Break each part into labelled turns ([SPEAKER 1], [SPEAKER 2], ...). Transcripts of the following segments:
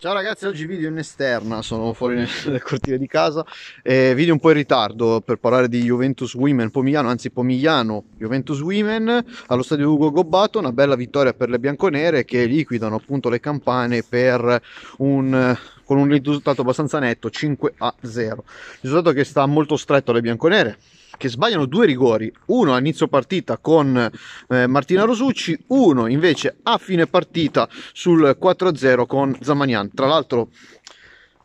[SPEAKER 1] Ciao ragazzi, oggi video in esterna, sono fuori nel cortile di casa, eh, video un po' in ritardo per parlare di Juventus Women Pomigliano, anzi Pomigliano Juventus Women allo stadio Ugo Gobbato, una bella vittoria per le bianconere che liquidano appunto le campane un, con un risultato abbastanza netto, 5 a 0, risultato che sta molto stretto alle bianconere, che sbagliano due rigori, uno a inizio partita con eh, Martina Rosucci, uno invece a fine partita sul 4-0 con Zamanian. Tra l'altro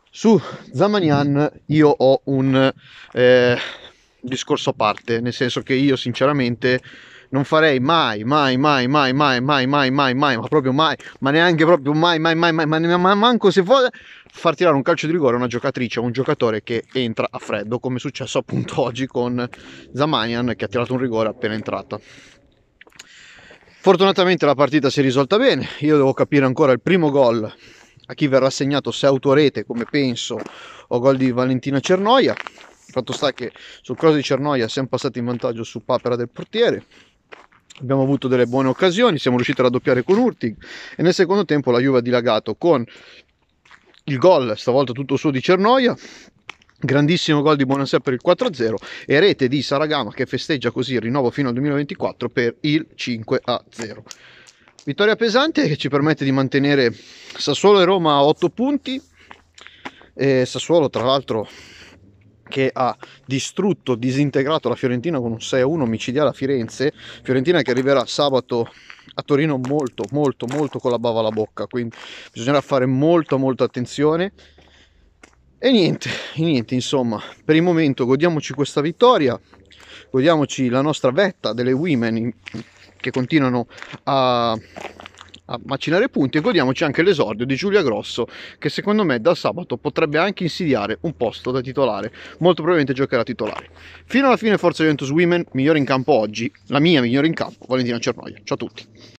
[SPEAKER 1] su Zamanian io ho un... Eh, discorso a parte, nel senso che io sinceramente non farei mai, mai, mai, mai, mai, mai, mai, mai, mai, ma proprio mai, ma neanche proprio mai, mai, mai, mai, ma, ma manco se vuole far tirare un calcio di rigore a una giocatrice o un giocatore che entra a freddo, come è successo appunto oggi con Zamanian che ha tirato un rigore appena entrata. Fortunatamente la partita si è risolta bene, io devo capire ancora il primo gol a chi verrà assegnato se autorete come penso o gol di Valentina Cernoia il fatto sta che sul cross di Cernoia siamo passati in vantaggio su papera del portiere. Abbiamo avuto delle buone occasioni, siamo riusciti a raddoppiare con Urtig e nel secondo tempo la Juve ha dilagato con il gol, stavolta tutto suo di Cernoia, grandissimo gol di Buonasera per il 4-0 e rete di Saragama che festeggia così il rinnovo fino al 2024 per il 5-0. Vittoria pesante che ci permette di mantenere Sassuolo e Roma a 8 punti. E Sassuolo tra l'altro che ha distrutto, disintegrato la Fiorentina con un 6-1 micidiale a Firenze, Fiorentina che arriverà sabato a Torino molto molto molto con la bava alla bocca, quindi bisognerà fare molta molta attenzione. E niente, niente, insomma, per il momento godiamoci questa vittoria, godiamoci la nostra vetta delle women che continuano a a macinare punti e godiamoci anche l'esordio di Giulia Grosso che secondo me da sabato potrebbe anche insidiare un posto da titolare molto probabilmente giocherà titolare fino alla fine Forza Juventus Women migliore in campo oggi la mia migliore in campo Valentina Cernoia ciao a tutti